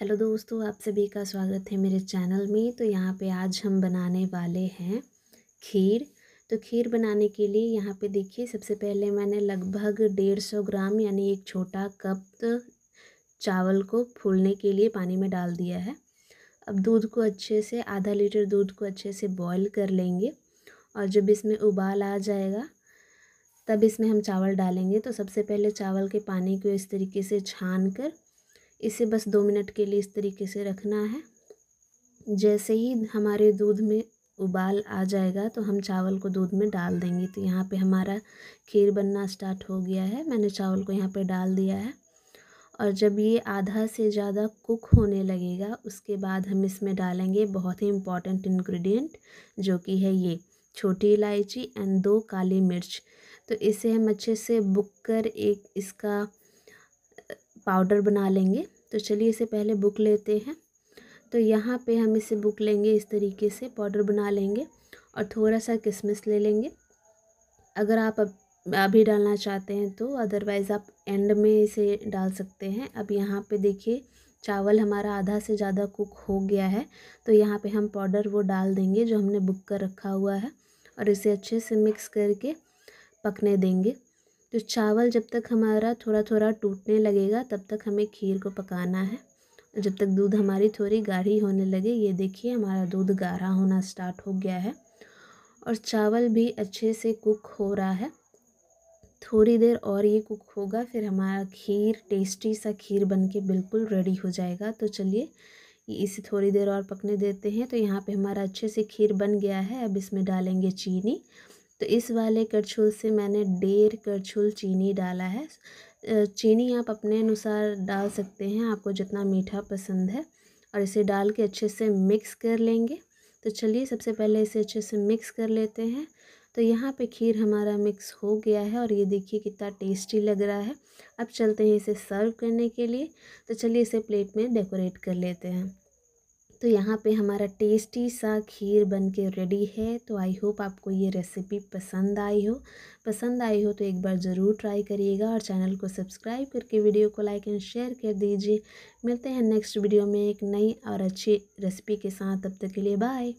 hello दोस्तों आप सभी का स्वागत है मेरे चैनल में तो यहाँ पे आज हम बनाने वाले हैं खीर तो खीर बनाने के लिए यहाँ पे देखिए सबसे पहले मैंने लगभग डेढ़ सौ ग्राम यानी एक छोटा कप चावल को फूलने के लिए पानी में डाल दिया है अब दूध को अच्छे से आधा लीटर दूध को अच्छे से बॉईल कर लेंगे और जब इसमें उबाल आ जाएगा तब इसमें हम चावल डालेंगे तो सबसे पहले चावल के पानी को इस तरीके से छान कर इसे बस दो मिनट के लिए इस तरीके से रखना है जैसे ही हमारे दूध में उबाल आ जाएगा तो हम चावल को दूध में डाल देंगे तो यहाँ पे हमारा खीर बनना स्टार्ट हो गया है मैंने चावल को यहाँ पे डाल दिया है और जब ये आधा से ज़्यादा कुक होने लगेगा उसके बाद हम इसमें डालेंगे बहुत ही इम्पॉर्टेंट इन्ग्रीडियंट जो कि है ये छोटी इलायची एंड दो काली मिर्च तो इसे हम अच्छे से बुक कर एक इसका पाउडर बना लेंगे तो चलिए इसे पहले बुक लेते हैं तो यहाँ पे हम इसे बुक लेंगे इस तरीके से पाउडर बना लेंगे और थोड़ा सा किसमिस ले लेंगे अगर आप अभी डालना चाहते हैं तो अदरवाइज़ आप एंड में इसे डाल सकते हैं अब यहाँ पे देखिए चावल हमारा आधा से ज़्यादा कुक हो गया है तो यहाँ पे हम पाउडर वो डाल देंगे जो हमने बुक कर रखा हुआ है और इसे अच्छे से मिक्स करके पकने देंगे तो चावल जब तक हमारा थोड़ा थोड़ा टूटने लगेगा तब तक हमें खीर को पकाना है जब तक दूध हमारी थोड़ी गाढ़ी होने लगे ये देखिए हमारा दूध गाढ़ा होना स्टार्ट हो गया है और चावल भी अच्छे से कुक हो रहा है थोड़ी देर और ये कुक होगा फिर हमारा खीर टेस्टी सा खीर बन के बिल्कुल रेडी हो जाएगा तो चलिए इसे थोड़ी देर और पकने देते हैं तो यहाँ पे हमारा अच्छे से खीर बन गया है अब इसमें डालेंगे चीनी तो इस वाले करछुल से मैंने डेढ़ करछुल चीनी डाला है चीनी आप अपने अनुसार डाल सकते हैं आपको जितना मीठा पसंद है और इसे डाल के अच्छे से मिक्स कर लेंगे तो चलिए सबसे पहले इसे अच्छे से मिक्स कर लेते हैं तो यहाँ पे खीर हमारा मिक्स हो गया है और ये देखिए कितना टेस्टी लग रहा है अब चलते हैं इसे सर्व करने के लिए तो चलिए इसे प्लेट में डेकोरेट कर लेते हैं तो यहाँ पे हमारा टेस्टी सा खीर बन के रेडी है तो आई होप आपको ये रेसिपी पसंद आई हो पसंद आई हो तो एक बार ज़रूर ट्राई करिएगा और चैनल को सब्सक्राइब करके वीडियो को लाइक एंड शेयर कर दीजिए मिलते हैं नेक्स्ट वीडियो में एक नई और अच्छी रेसिपी के साथ तब तक के लिए बाय